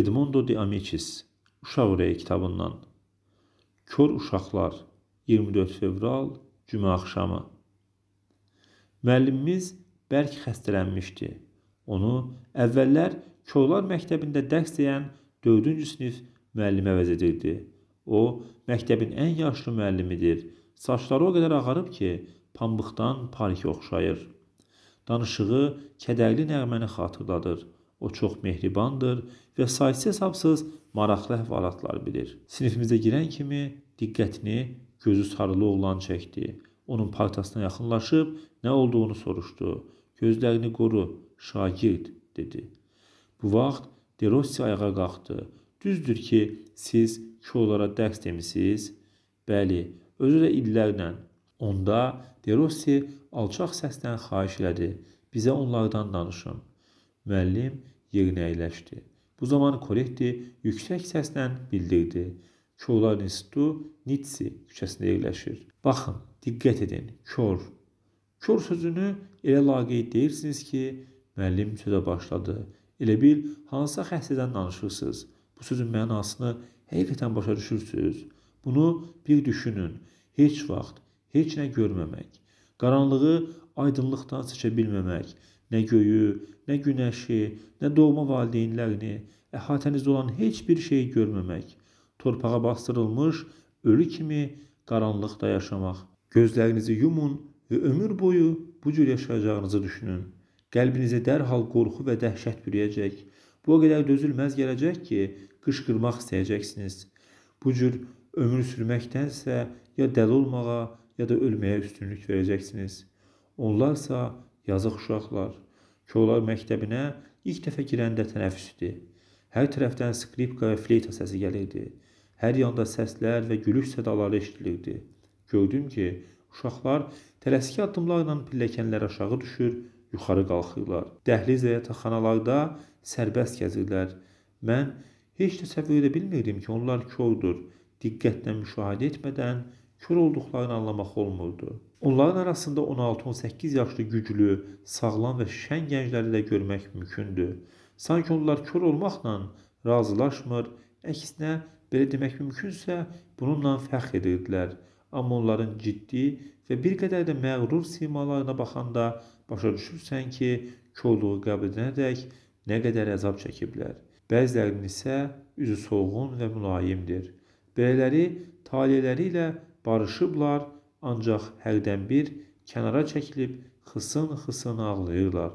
Edmondo de Amicis Uşaq ürəyi kitabından Kör uşaqlar 24 fevral cümə axşamı Müəllimimiz bərk xəstələnmişdi. Onu əvvəllər Körlər məktəbində dərs deyən 4-cü sinif müəllimə əvəz edildi. O məktəbin ən yaşlı müəllimidir. Saçları o qədər ağarıb ki, pambıqdan parikə oxşayır. Danışığı kədərli nəğməni xatırladır. O çox mehribandır və saysız-hesabsız maraqlı əhvalatlar bilir. Sinifimizə girən kimi diqqətini gözü sarılı oğlan çəkdi. Onun paltasına yaxınlaşıb nə olduğunu soruşdu. Gözlərini qoru, şagird dedi. Bu vaxt Derossi ayağa qalxdı. Düzdür ki, siz Kyolara dərs demisiniz? Bəli, özü də illərlə. Onda Derossi alçaq səslə xahiş elədi. Bizə onlardan danışın. Müəllim yerinə əyləşdi. Bu zaman Korekti yüksək səslə bildirdi. Korlar İnstitutu Nitsi küçəsində yerləşir. Baxın, diqqət edin. Kor. Kor sözünü elə laqeyd deyirsiniz ki, müəllim sözə başladı. Elə bil hansısa xəstədən danışırsınız. Bu sözün mənasını həqiqətən başa düşürsünüz. Bunu bir düşünün. Heç vaxt heç nə görməmək, qaranlığı aydınlıqdan seçə bilməmək, nə göyü, nə günəşi, nə doğma valideynlərini, əhatənizdə olan heç bir şeyi görməmək, torpağa bastırılmış ölü kimi qaranlıqda yaşamaq. Gözlərinizi yumun və ömür boyu bu cür yaşayacağınızı düşünün. Qəlbinizə dərhal qorxu və dəhşət bürüyəcək. Bu qədər dözülməz gələcək ki, qışqırmaq istəyəcəksiniz. Bu cür ömür sürməkdənsə ya dəli olmağa, ya da ölməyə üstünlük verəcəksiniz. Onlarsa yazıq uşaqlar. Kollar məktəbinə ilk dəfə girəndə tənəffüs idi. Hər tərəfdən skripka və fleyta səsi gəlirdi. Hər yanda səslər və gülüş sədaları eşidilirdi. Gördüm ki, uşaqlar tələski addımlarla pilləkənlər aşağı düşür, yuxarı qalxırlar. Dəhliz və yataqxanalarda sərbəst gəzirlər. Mən heç təsəvvür edə bilmirdim ki, onlar kordur. Diqqətlə müşahidə etmədən kör olduqlarını anlamaq olmurdu. Onların arasında 16-18 yaşlı güclü, sağlam və şən gəncləri də görmək mümkündür. Sanki onlar kör olmaqla razılaşmır, əksinə belə demək mümkünsə bununla fəxr edirdilər. Amma onların ciddi və bir qədər də məğrur simalarına baxanda başa düşürsən ki, körluğu qəbul edənədək nə qədər əzab çəkiblər. Bəzilərinin isə üzü soğğun və mülayimdir. Belələri taleləri ilə barışıblar, ancaq həqdən bir kənara çəkilib xısın-xısın ağlayırlar.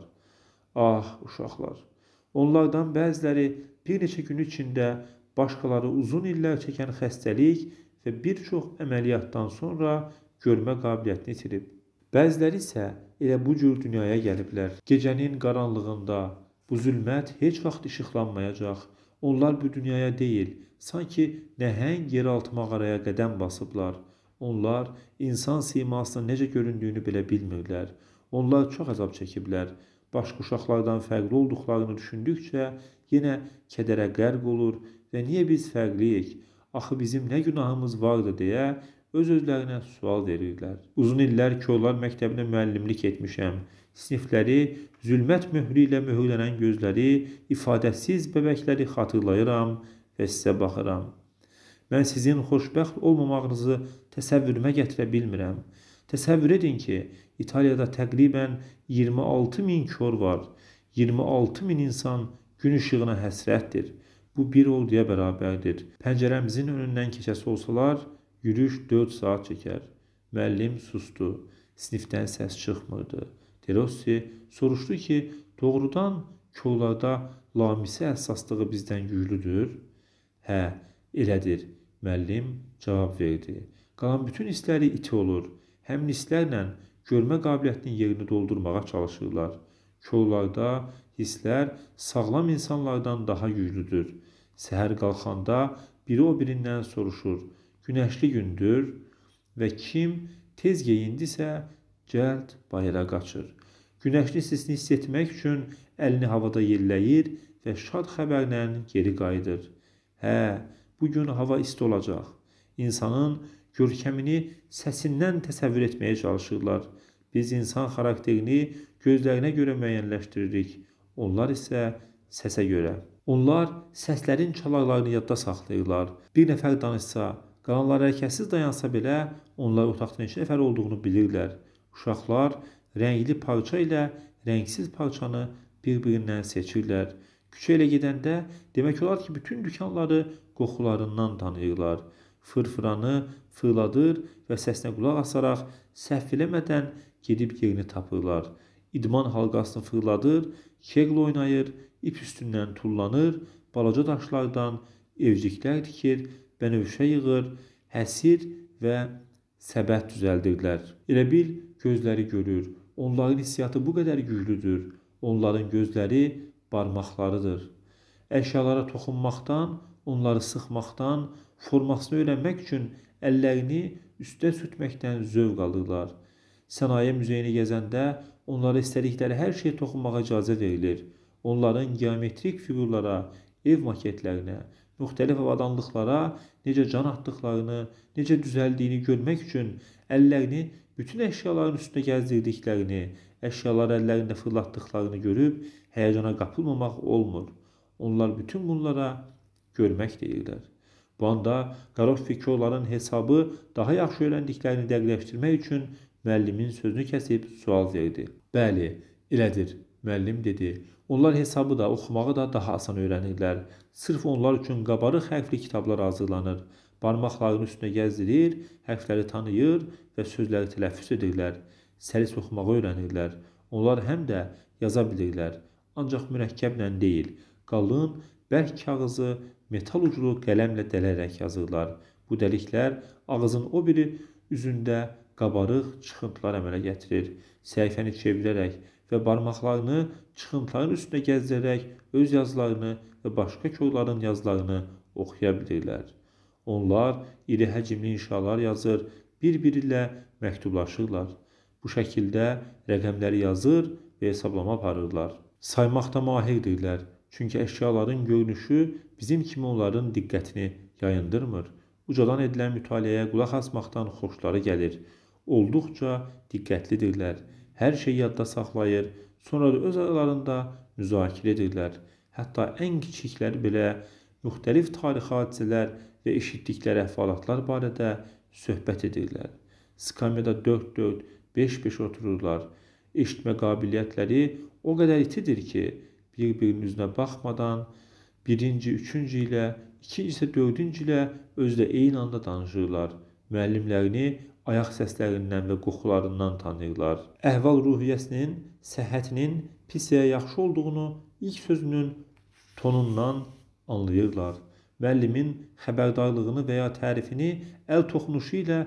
Ah, uşaqlar! Onlardan bəziləri bir neçə gün içində başqaları uzun illər çəkən xəstəlik və bir çox əməliyyatdan sonra görmə qabiliyyətini itirib. Bəziləri isə elə bu cür dünyaya gəliblər. Gecənin qaranlığında bu zülmət heç vaxt işıqlanmayacaq. Onlar bu dünyaya deyil, sanki nəhəng yeraltı mağaraya qədəm basıblar. Onlar insan simasının necə göründüyünü belə bilmirlər. Onlar çox əzab çəkiblər. Başqa uşaqlardan fərqli olduqlarını düşündükcə yenə kədərə qərq olur və niyə biz fərqliyik? Axı bizim nə günahımız vardı deyə öz özlərinə sual verirlər. Uzun illər körlər məktəbində müəllimlik etmişəm. Sinifləri zülmət möhrü ilə möhürlənən gözləri, ifadəsiz bəbəkləri xatırlayıram və sizə baxıram. Mən sizin xoşbəxt olmamağınızı təsəvvürümə gətirə bilmirəm. Təsəvvür edin ki, İtaliyada təqribən 26 min kör var. 26 min insan gün işığına həsrətdir. Bu bir orduya bərabərdir. Pəncərəmizin önündən keçəsi olsalar, yürüyüş 4 saat çəkər. Müəllim sustu. Sinifdən səs çıxmırdı. Derossi soruşdu ki, doğrudan kollarda lamisə əsaslığı bizdən güclüdür? Hə, elədir. Müəllim cavab verdi. Qalan bütün hissləri iti olur. Həmin hisslərlə görmə qabiliyyətinin yerini doldurmağa çalışırlar. Kollarda hisslər sağlam insanlardan daha güclüdür. Səhər qalxanda biri o birindən soruşur. Günəşli gündür və kim tez geyindisə cəld bayıra qaçır. Günəşli sisini hiss etmək üçün əlini havada yelləyir və şad xəbərlə geri qayıdır. Hə, Bu gün hava isti olacaq. İnsanın görkəmini səsindən təsəvvür etməyə çalışırlar. Biz insan xarakterini gözlərinə görə müəyyənləşdiririk. Onlar isə səsə görə. Onlar səslərin çalaqlarını yadda saxlayırlar. Bir nəfər danışsa, qalanlar hərəkətsiz dayansa belə onlar otaqda neçə nəfər olduğunu bilirlər. Uşaqlar rəngli parça ilə rəngsiz parçanı bir-birindən seçirlər. Küçə ilə gedəndə demək olar ki, bütün dükanları qoxularından tanıyırlar. Fırfıranı fırladır və səsinə qulaq asaraq səhv eləmədən gedib yerini tapırlar. İdman halqasını fırladır, kegl oynayır, ip üstündən tullanır, balaca daşlardan evciklər tikir, bənövşə yığır, həsir və səbət düzəldirlər. Elə bil gözləri görür. Onların hissiyatı bu qədər güclüdür. Onların gözləri barmaqlarıdır. Əşyalara toxunmaqdan, onları sıxmaqdan, formasını öyrənmək üçün əllərini üstə sürtməkdən zövq alırlar. Sənaye müzeyini gəzəndə onlara istədikləri hər şeyə toxunmağa icazə verilir. Onların geometrik fiqurlara, ev maketlərinə, müxtəlif avadanlıqlara necə can atdıqlarını, necə düzəldiyini görmək üçün əllərini bütün əşyaların üstündə gəzdirdiklərini, əşyaları əllərində fırlatdıqlarını görüb həyəcana qapılmamaq olmur. Onlar bütün bunlara görmək deyirlər. Bu anda Qarovski onların hesabı daha yaxşı öyrəndiklərini dəqiqləşdirmək üçün müəllimin sözünü kəsib sual verdi. Bəli, elədir, müəllim dedi. Onlar hesabı da, oxumağı da daha asan öyrənirlər. Sırf onlar üçün qabarıq hərfli kitablar hazırlanır barmaqlarının üstünə gəzdirir, hərfləri tanıyır və sözləri tələffüz edirlər, səlis oxumağı öyrənirlər. Onlar həm də yaza bilirlər, ancaq mürəkkəblə deyil, qalın, bərk kağızı metal uclu qələmlə dələrək yazırlar. Bu dəliklər ağzın o biri üzündə qabarıq çıxıntılar əmələ gətirir. Səhifəni çevirərək və barmaqlarını çıxıntıların üstünə gəzdirərək öz yazılarını və başqa korların yazılarını oxuya bilirlər. Onlar iri həcmli inşalar yazır, bir-biri ilə məktublaşırlar. Bu şəkildə rəqəmləri yazır və hesablama aparırlar. Saymaqda mahirdirlər, çünki əşyaların görünüşü bizim kimi onların diqqətini yayındırmır. Ucadan edilən mütaliəyə qulaq asmaqdan xoşları gəlir. Olduqca diqqətlidirlər, hər şeyi yadda saxlayır, sonra da öz aralarında müzakirə edirlər. Hətta ən kiçiklər belə müxtəlif tarixi hadisələr və eşitdikləri əhvalatlar barədə söhbət edirlər. Skamyada 4-4, 5-5 otururlar. Eşitmə qabiliyyətləri o qədər itidir ki, bir-birinin üzünə baxmadan birinci, üçüncü ilə, ikinci isə dördüncü ilə özü də eyni anda danışırlar. Müəllimlərini ayaq səslərindən və qoxularından tanıyırlar. Əhval ruhiyyəsinin, səhhətinin pis ya yaxşı olduğunu ilk sözünün tonundan anlayırlar müəllimin xəbərdarlığını və ya tərifini əl toxunuşu ilə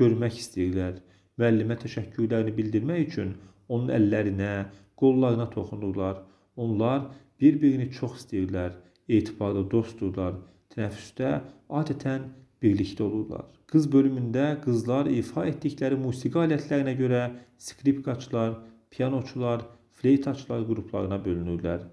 görmək istəyirlər. Müəllimə təşəkkürlərini bildirmək üçün onun əllərinə, qollarına toxunurlar. Onlar bir-birini çox istəyirlər, etibarlı dostdurlar. Tənəffüsdə adətən birlikdə olurlar. Qız bölümündə qızlar ifa etdikləri musiqi alətlərinə görə skripkaçılar, pianoçular, fleytaçılar qruplarına bölünürlər.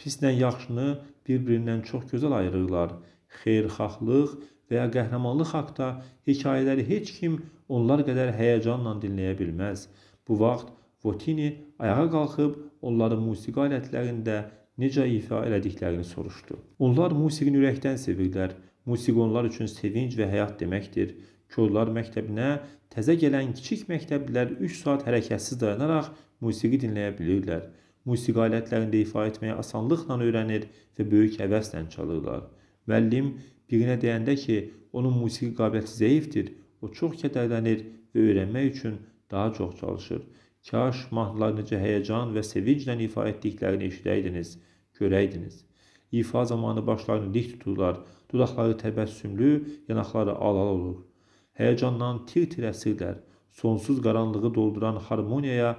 Pislə yaxşını bir-birindən çox gözəl ayırırlar. Xeyirxahlıq və ya qəhrəmanlıq haqda hekayələri heç kim onlar qədər həyəcanla dinləyə bilməz. Bu vaxt Votini ayağa qalxıb onların musiqi alətlərində necə ifa elədiklərini soruşdu. Onlar musiqini ürəkdən sevirlər. Musiqi onlar üçün sevinc və həyat deməkdir. Kollar məktəbinə təzə gələn kiçik məktəblilər 3 saat hərəkətsiz dayanaraq musiqi dinləyə bilirlər musiqi alətlərində ifa etməyə asanlıqla öyrənir və böyük həvəslə çalırlar. Müəllim birinə deyəndə ki, onun musiqi qabiliyyəti zəifdir, o çox kədərlənir və öyrənmək üçün daha çox çalışır. Kaş mahnılar necə həyəcan və sevinclə ifa etdiklərini eşidəydiniz, görəydiniz. İfa zamanı başlarını dik tuturlar, dudaqları təbəssümlü, yanaqları alal olur. Həyəcandan tir-tir əsirlər, sonsuz qaranlığı dolduran harmoniyaya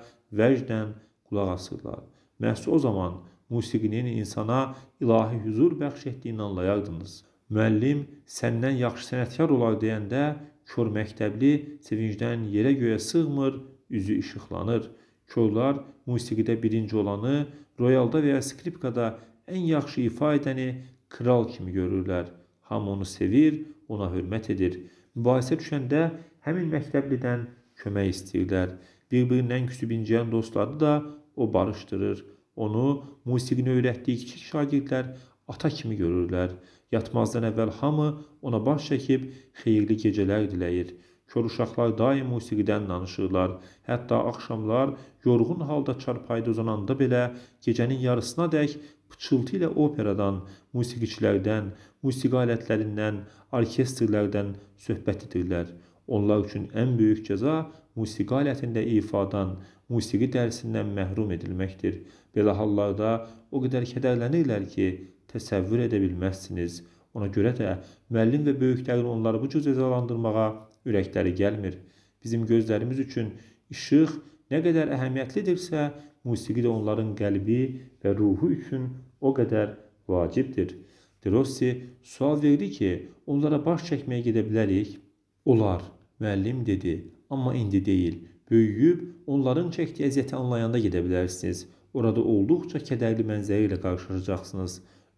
vəcdən qulaq asırlar. Məhz o zaman musiqinin yəni insana ilahi huzur bəxş etdiyini anlayardınız. Müəllim səndən yaxşı sənətkar olar deyəndə kör məktəbli sevincdən yerə göyə sığmır, üzü işıqlanır. Körlər musiqidə birinci olanı, royalda və ya skripkada ən yaxşı ifa edəni kral kimi görürlər. Hamı onu sevir, ona hörmət edir. Mübahisə düşəndə həmin məktəblidən kömək istəyirlər. Bir-birindən küsüb incəyən dostları da o barışdırır. Onu musiqini öyrətdiyi kiçik şagirdlər ata kimi görürlər. Yatmazdan əvvəl hamı ona baş çəkib xeyirli gecələr diləyir. Kör uşaqlar daim musiqidən danışırlar. Hətta axşamlar yorğun halda çarpayda uzananda belə gecənin yarısına dək pıçıltı ilə operadan, musiqiçilərdən, musiqi alətlərindən, orkestrlərdən söhbət edirlər. Onlar üçün ən böyük cəza musiqi alətində ifadan, musiqi dərsindən məhrum edilməkdir. Belə hallarda o qədər kədərlənirlər ki, təsəvvür edə bilməzsiniz. Ona görə də müəllim və böyüklərin onları bu cür cəzalandırmağa ürəkləri gəlmir. Bizim gözlərimiz üçün işıq nə qədər əhəmiyyətlidirsə, musiqi də onların qəlbi və ruhu üçün o qədər vacibdir. Drossi sual verdi ki, onlara baş çəkməyə gedə bilərik? Olar. Müəllim dedi: "Amma indi deyil. Böyüyüb onların çəkdiyi əziyyəti anlayanda gedə bilərsiniz. Orada olduqca kədərli mənzərə ilə qarşılaşacaqsınız,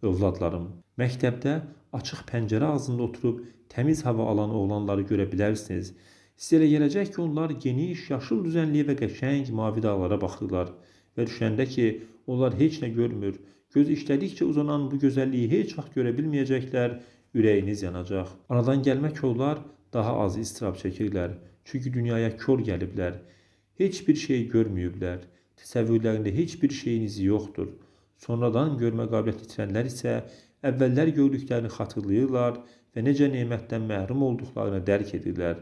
övladlarım. Məktəbdə açıq pəncərə ağzında oturub təmiz hava alan oğlanları görə bilərsiniz. Sizə elə gələcək ki, onlar geniş, yaşıl düzənliyə və qəşəng mavi dağlara baxdılar və düşəndə ki, onlar heç nə görmür. Göz işlədikcə uzanan bu gözəlliyi heç vaxt görə bilməyəcəklər, ürəyiniz yanacaq. Aradan gəlmək onlar daha az istirab çəkirlər. Çünki dünyaya kör gəliblər. Heç bir şey görməyiblər. Təsəvvürlərində heç bir şeyin izi yoxdur. Sonradan görmə qabiliyyəti itirənlər isə əvvəllər gördüklərini xatırlayırlar və necə nemətdən məhrum olduqlarını dərk edirlər.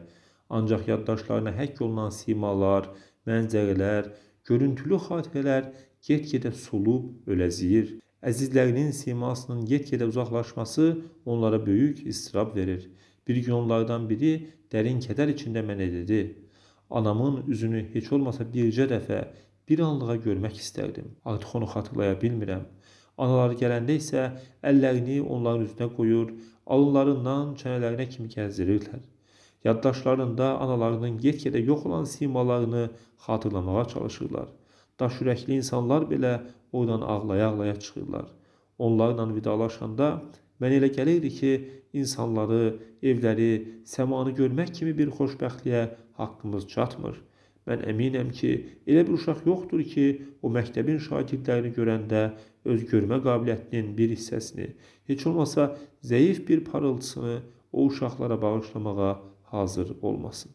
Ancaq yaddaşlarına həkk olunan simalar, mənzərələr, görüntülü xatirələr get-gedə solub öləziyir. Əzizlərinin simasının get-gedə uzaqlaşması onlara böyük istirab verir. Bir gün onlardan biri dərin kədər içində mənə dedi: "Anamın üzünü heç olmasa bircə dəfə, bir anlığa görmək istərdim. Artıq onu xatırlaya bilmirəm. Anaları gələndə isə əllərini onların üzünə qoyur, alınlarından çənələrinə kimi gəzdirirlər. Yaddaşlarında analarının get-gedə yox olan simalarını xatırlamağa çalışırlar. Daş ürəkli insanlar belə oradan ağlaya-ağlaya çıxırlar. Onlarla vidalaşanda Mənə elə gəlirdi ki, insanları, evləri, səmanı görmək kimi bir xoşbəxtliyə haqqımız çatmır. Mən əminəm ki, elə bir uşaq yoxdur ki, o məktəbin şagirdlərini görəndə öz görmə qabiliyyətinin bir hissəsini, heç olmasa zəif bir parıltısını o uşaqlara bağışlamağa hazır olmasın.